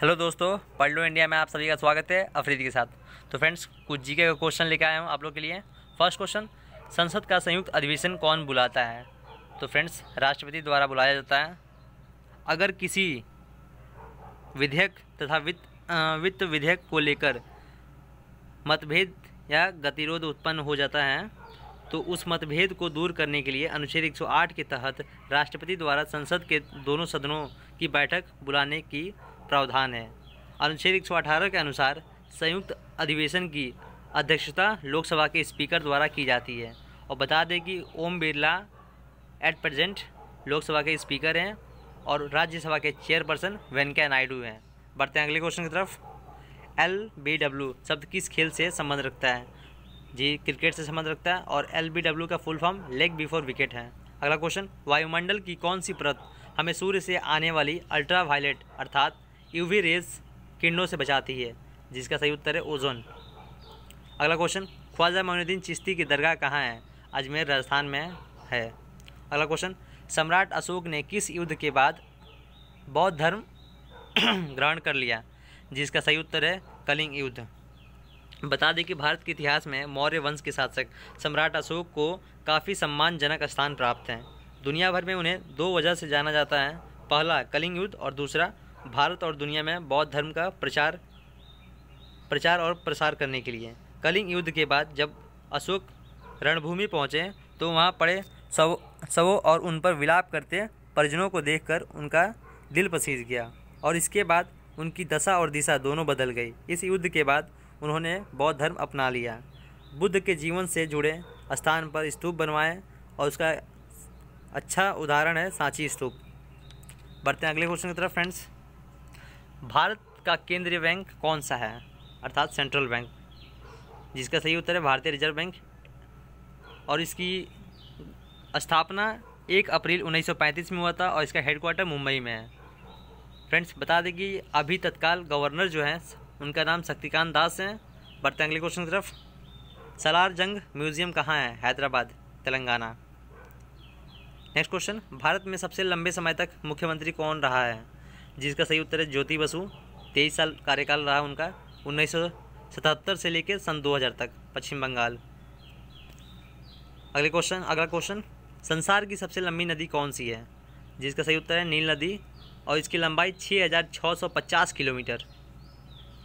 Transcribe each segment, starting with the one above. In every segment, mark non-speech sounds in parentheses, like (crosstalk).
hello दोस्तों पल्लो India में आप सभी का स्वागत है अफरीदी के साथ तो फ्रेंड्स कुछ जीके का क्वेश्चन लेकर आया हूँ आप लोग के लिए फर्स्ट क्वेश्चन संसद का संयुक्त अधिवेशन कौन बुलाता है तो फ्रेंड्स राष्ट्रपति द्वारा बुलाया जाता है अगर किसी विधेयक तथा वित्त वित्त विधेयक को लेकर मतभेद या गतिरोध उत्पन्न हो जाता है तो उस मतभेद को दूर करने के लिए अनुच्छेद 108 के तहत राष्ट्रपति द्वारा संसद के दोनों सदनों की बैठक बुलाने की प्रावधान है अनुच्छेद एक के अनुसार संयुक्त अधिवेशन की अध्यक्षता लोकसभा के स्पीकर द्वारा की जाती है और बता दें कि ओम बिरला एट प्रेजेंट लोकसभा के स्पीकर हैं और राज्यसभा के चेयरपर्सन वेंकैया नायडू हैं बढ़ते हैं अगले क्वेश्चन की तरफ एल बी डब्ल्यू शब्द किस खेल से संबंध रखता है जी क्रिकेट से संबंध रखता है और एल बी डब्ल्यू का full form leg before wicket है अगला क्वेश्चन वायुमंडल की कौन सी परत हमें सूर्य से आने वाली अल्ट्रा वायलेट अर्थात यूवी रेज किरणों से बचाती है जिसका सही उत्तर है ओजोन अगला क्वेश्चन ख्वाजा मोनुद्दीन चिश्ती की दरगाह कहाँ है अजमेर राजस्थान में है अगला क्वेश्चन सम्राट अशोक ने किस युद्ध के बाद बौद्ध धर्म (clears throat) ग्रहण कर लिया जिसका सही उत्तर है कलिंग युद्ध बता दें कि भारत के इतिहास में मौर्य वंश के शासक सम्राट अशोक को काफ़ी सम्मानजनक स्थान प्राप्त हैं दुनिया भर में उन्हें दो वजह से जाना जाता है पहला कलिंग युद्ध और दूसरा भारत और दुनिया में बौद्ध धर्म का प्रचार प्रचार और प्रसार करने के लिए कलिंग युद्ध के बाद जब अशोक रणभूमि पहुँचे तो वहाँ पड़े सव सवों और उन पर विलाप करते परिजनों को देखकर उनका दिल पसीज गया और इसके बाद उनकी दशा और दिशा दोनों बदल गई इस युद्ध के बाद उन्होंने बौद्ध धर्म अपना लिया बुद्ध के जीवन से जुड़े स्थान पर स्तूप बनवाए और उसका अच्छा उदाहरण है सांची स्तूप बढ़ते हैं अगले क्वेश्चन की तरफ फ्रेंड्स भारत का केंद्रीय बैंक कौन सा है अर्थात सेंट्रल बैंक जिसका सही उत्तर है भारतीय रिजर्व बैंक और इसकी स्थापना एक अप्रैल 1935 में हुआ था और इसका हेडक्वार्टर मुंबई में है फ्रेंड्स बता दें कि अभी तत्काल गवर्नर जो हैं उनका नाम शक्तिकांत दास हैं बढ़ते अगले क्वेश्चन की तरफ सलार जंग म्यूज़ियम कहाँ है हैदराबाद तेलंगाना नेक्स्ट क्वेश्चन भारत में सबसे लंबे समय तक मुख्यमंत्री कौन रहा है जिसका सही उत्तर है ज्योति बसु तेईस साल कार्यकाल रहा उनका उन्नीस से लेकर सन 2000 तक पश्चिम बंगाल अगले क्वेश्चन अगला क्वेश्चन संसार की सबसे लंबी नदी कौन सी है जिसका सही उत्तर है नील नदी और इसकी लंबाई 6650 किलोमीटर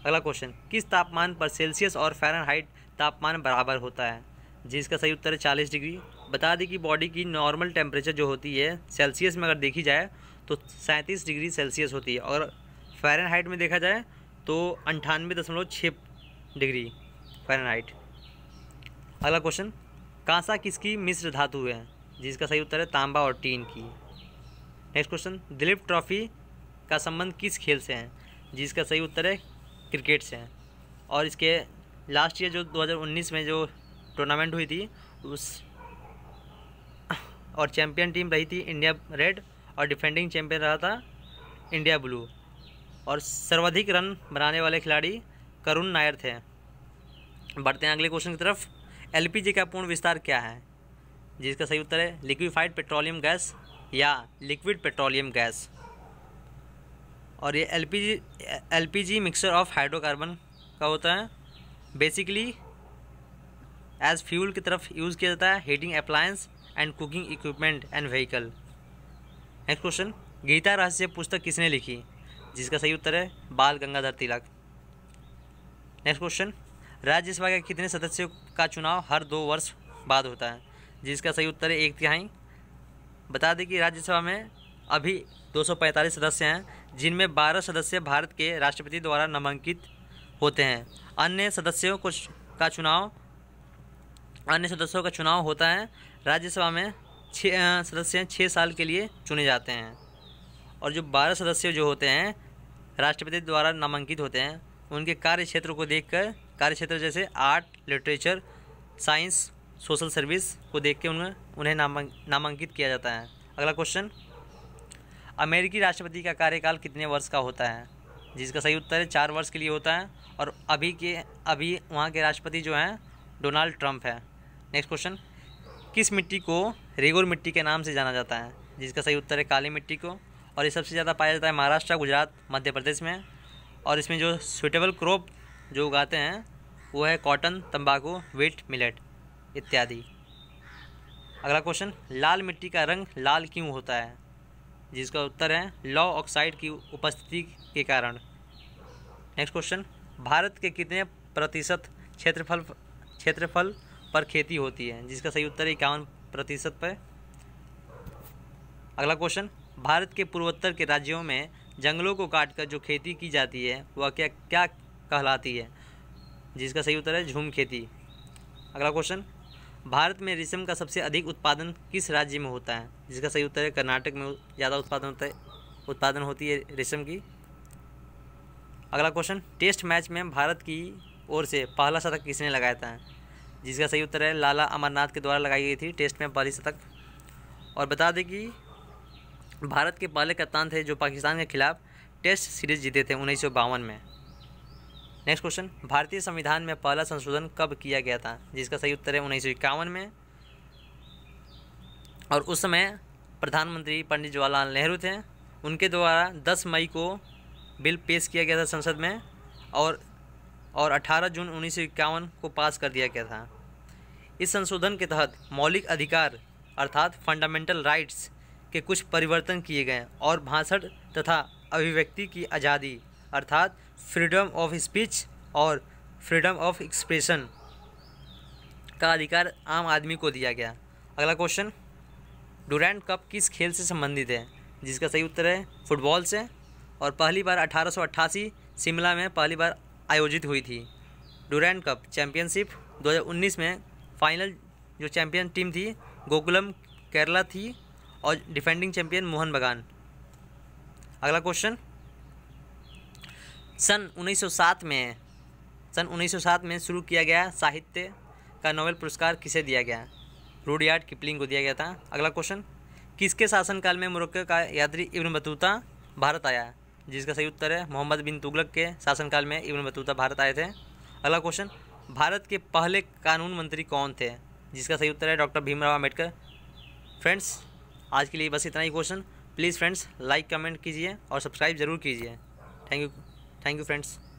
अगला क्वेश्चन किस तापमान पर सेल्सियस और फ़ारेनहाइट तापमान बराबर होता है जिसका सही उत्तर है चालीस डिग्री बता दें कि बॉडी की नॉर्मल टेम्परेचर जो होती है सेल्सियस में अगर देखी जाए तो सैंतीस डिग्री सेल्सियस होती है और फ़ारन हाइट में देखा जाए तो अंठानवे दशमलव छः डिग्री फ़ारन हाइट अगला क्वेश्चन कांसा किसकी मिश्र धातु है जिसका सही उत्तर है तांबा और टीन की नेक्स्ट क्वेश्चन दिलीप ट्रॉफी का संबंध किस खेल से है जिसका सही उत्तर है क्रिकेट से है और इसके लास्ट ईयर जो 2019 में जो टूर्नामेंट हुई थी उस और चैम्पियन टीम रही थी इंडिया रेड और डिफेंडिंग चैंपियन रहा था इंडिया ब्लू और सर्वाधिक रन बनाने वाले खिलाड़ी करुण नायर थे बढ़ते हैं अगले क्वेश्चन की तरफ एलपीजी का पूर्ण विस्तार क्या है जिसका सही उत्तर है लिक्विफाइड पेट्रोलियम गैस या लिक्विड पेट्रोलियम गैस और ये P G mixer of hydrocarbon का होता है बेसिकली एज फ्यूल की तरफ यूज़ किया जाता है heating appliance and cooking equipment and vehicle next question Gita Rahasya पुस्तक किसने लिखी जिसका सही उत्तर है बाल गंगाधर तिलक नेक्स्ट क्वेश्चन राज्यसभा के कितने सदस्यों का चुनाव हर दो वर्ष बाद होता है जिसका सही उत्तर है एक तिहाई बता दें कि राज्यसभा में अभी 245 सदस्य हैं जिनमें 12 सदस्य भारत के राष्ट्रपति द्वारा नामांकित होते हैं अन्य सदस्यों को का चुनाव अन्य सदस्यों का चुनाव होता है राज्यसभा में छः सदस्य छः साल के लिए चुने जाते हैं और जो बारह सदस्य जो होते हैं राष्ट्रपति द्वारा नामांकित होते हैं उनके कार्य क्षेत्र को देखकर कार्य क्षेत्र जैसे art literature science social service को देख के उन्हें उन्हें नामांकित किया जाता है अगला क्वेश्चन अमेरिकी राष्ट्रपति का कार्यकाल कितने वर्ष का होता है जिसका सही उत्तर है चार वर्ष के लिए होता है और अभी के अभी वहाँ के राष्ट्रपति जो हैं डोनाल्ड ट्रंप है नेक्स्ट क्वेश्चन किस मिट्टी को रेगुर मिट्टी के नाम से जाना जाता है जिसका सही उत्तर है काली मिट्टी को और ये सबसे ज़्यादा पाया जाता है महाराष्ट्र गुजरात मध्य प्रदेश में और इसमें जो सूटेबल क्रॉप जो उगाते हैं वो है कॉटन तंबाकू वीट मिलेट इत्यादि अगला क्वेश्चन लाल मिट्टी का रंग लाल क्यों होता है जिसका उत्तर है लो ऑक्साइड की उपस्थिति के कारण नेक्स्ट क्वेश्चन भारत के कितने प्रतिशत क्षेत्रफल क्षेत्रफल पर खेती होती है जिसका सही उत्तर इक्यावन प्रतिशत पर अगला क्वेश्चन भारत के पूर्वोत्तर के राज्यों में जंगलों को काटकर जो खेती की जाती है वह क्या क्या कहलाती है जिसका सही उत्तर है झूम खेती अगला क्वेश्चन भारत में रेशम का सबसे अधिक उत्पादन किस राज्य में होता है जिसका सही उत्तर है कर्नाटक में ज़्यादा उत्पादन होता है उत्पादन होती है रेशम की अगला क्वेश्चन टेस्ट मैच में भारत की ओर से पहला शतक किसने लगाया था जिसका सही उत्तर है लाला अमरनाथ के द्वारा लगाई गई थी टेस्ट में पहली शतक और बता दें कि भारत के पहले कप्तान थे जो पाकिस्तान के खिलाफ टेस्ट सीरीज जीते थे उन्नीस में नेक्स्ट क्वेश्चन भारतीय संविधान में पहला संशोधन कब किया गया था जिसका सही उत्तर है उन्नीस में और उस समय प्रधानमंत्री पंडित जवाहरलाल नेहरू थे उनके द्वारा 10 मई को बिल पेश किया गया था संसद में और और 18 जून उन्नीस को पास कर दिया गया था इस संशोधन के तहत मौलिक अधिकार अर्थात फंडामेंटल राइट्स के कुछ परिवर्तन किए गए और भाषण तथा अभिव्यक्ति की आज़ादी अर्थात फ्रीडम ऑफ स्पीच और फ्रीडम ऑफ एक्सप्रेशन का अधिकार आम आदमी को दिया गया अगला क्वेश्चन डुरैंड कप किस खेल से संबंधित है जिसका सही उत्तर है फुटबॉल से और पहली बार अठारह शिमला में पहली बार आयोजित हुई थी डुरैंड कप चैंपियनशिप 2019 में फाइनल जो चैंपियन टीम थी गोकुलम केरला थी और डिफेंडिंग चैंपियन मोहन बगान अगला क्वेश्चन सन 1907 में सन 1907 में शुरू किया गया साहित्य का नोबेल पुरस्कार किसे दिया गया रूडयार्ड किपलिंग को दिया गया था अगला क्वेश्चन किसके शासनकाल में मोरक्को का यात्री इब्न बतूता भारत आया जिसका सही उत्तर है मोहम्मद बिन तुगलक के शासनकाल में इब्न बतूता भारत आए थे अगला क्वेश्चन भारत के पहले कानून मंत्री कौन थे जिसका सही उत्तर है डॉक्टर भीमराव अम्बेडकर फ्रेंड्स आज के लिए बस इतना ही question please friends like comment कीजिए और सब्सक्राइब ज़रूर कीजिए thank you thank you friends